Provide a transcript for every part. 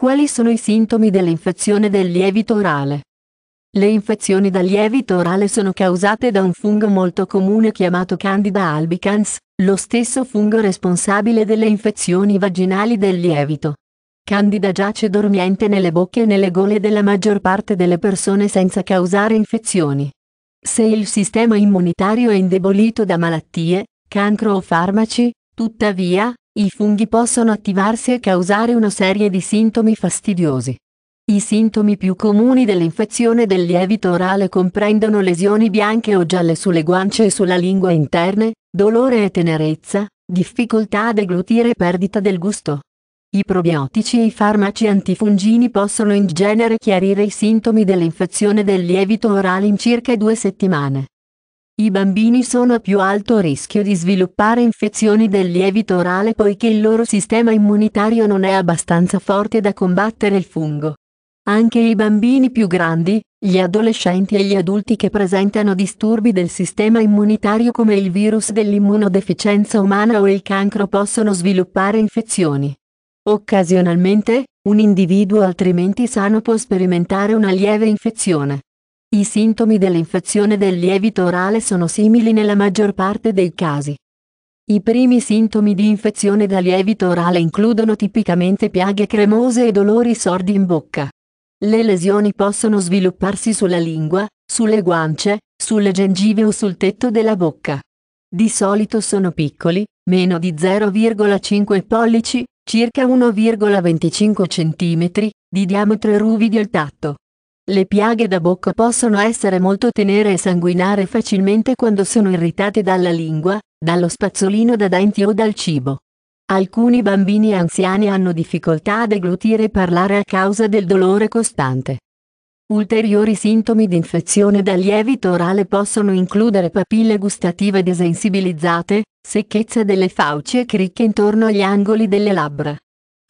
Quali sono i sintomi dell'infezione del lievito orale? Le infezioni da lievito orale sono causate da un fungo molto comune chiamato Candida albicans, lo stesso fungo responsabile delle infezioni vaginali del lievito. Candida giace dormiente nelle bocche e nelle gole della maggior parte delle persone senza causare infezioni. Se il sistema immunitario è indebolito da malattie, cancro o farmaci, tuttavia, i funghi possono attivarsi e causare una serie di sintomi fastidiosi. I sintomi più comuni dell'infezione del lievito orale comprendono lesioni bianche o gialle sulle guance e sulla lingua interne, dolore e tenerezza, difficoltà a deglutire e perdita del gusto. I probiotici e i farmaci antifungini possono in genere chiarire i sintomi dell'infezione del lievito orale in circa due settimane. I bambini sono a più alto rischio di sviluppare infezioni del lievito orale poiché il loro sistema immunitario non è abbastanza forte da combattere il fungo. Anche i bambini più grandi, gli adolescenti e gli adulti che presentano disturbi del sistema immunitario come il virus dell'immunodeficienza umana o il cancro possono sviluppare infezioni. Occasionalmente, un individuo altrimenti sano può sperimentare una lieve infezione. I sintomi dell'infezione del lievito orale sono simili nella maggior parte dei casi. I primi sintomi di infezione da lievito orale includono tipicamente piaghe cremose e dolori sordi in bocca. Le lesioni possono svilupparsi sulla lingua, sulle guance, sulle gengive o sul tetto della bocca. Di solito sono piccoli, meno di 0,5 pollici, circa 1,25 cm, di diametro e ruvidi al tatto. Le piaghe da bocca possono essere molto tenere e sanguinare facilmente quando sono irritate dalla lingua, dallo spazzolino da denti o dal cibo. Alcuni bambini anziani hanno difficoltà a deglutire e parlare a causa del dolore costante. Ulteriori sintomi di infezione da lievito orale possono includere papille gustative desensibilizzate, secchezza delle fauci e cricche intorno agli angoli delle labbra.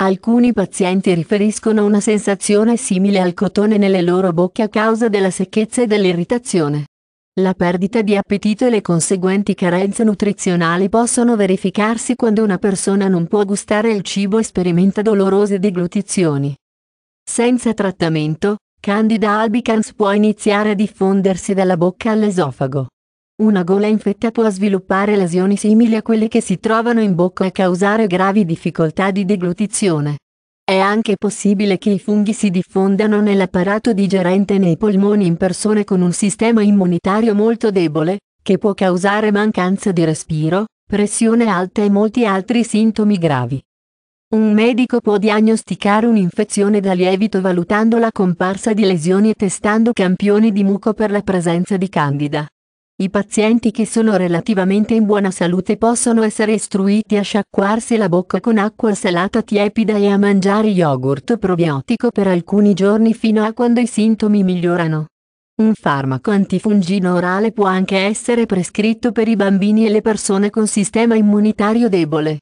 Alcuni pazienti riferiscono una sensazione simile al cotone nelle loro bocche a causa della secchezza e dell'irritazione. La perdita di appetito e le conseguenti carenze nutrizionali possono verificarsi quando una persona non può gustare il cibo e sperimenta dolorose deglutizioni. Senza trattamento, Candida albicans può iniziare a diffondersi dalla bocca all'esofago. Una gola infetta può sviluppare lesioni simili a quelle che si trovano in bocca e causare gravi difficoltà di deglutizione. È anche possibile che i funghi si diffondano nell'apparato digerente e nei polmoni in persone con un sistema immunitario molto debole, che può causare mancanza di respiro, pressione alta e molti altri sintomi gravi. Un medico può diagnosticare un'infezione da lievito valutando la comparsa di lesioni e testando campioni di muco per la presenza di candida. I pazienti che sono relativamente in buona salute possono essere istruiti a sciacquarsi la bocca con acqua salata tiepida e a mangiare yogurt probiotico per alcuni giorni fino a quando i sintomi migliorano. Un farmaco antifungino orale può anche essere prescritto per i bambini e le persone con sistema immunitario debole.